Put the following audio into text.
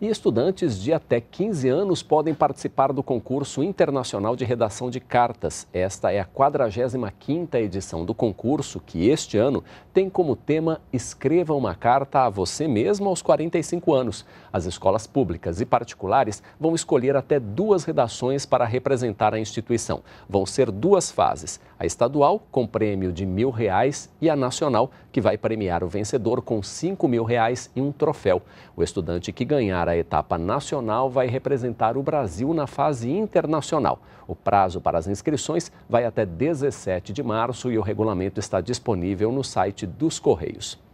E estudantes de até 15 anos podem participar do concurso internacional de redação de cartas. Esta é a 45ª edição do concurso que este ano tem como tema Escreva uma carta a você mesmo aos 45 anos. As escolas públicas e particulares vão escolher até duas redações para representar a instituição. Vão ser duas fases: a estadual com prêmio de mil reais e a nacional que vai premiar o vencedor com cinco mil reais e um troféu. O estudante que ganhar a etapa nacional vai representar o Brasil na fase internacional. O prazo para as inscrições vai até 17 de março e o regulamento está disponível no site dos Correios.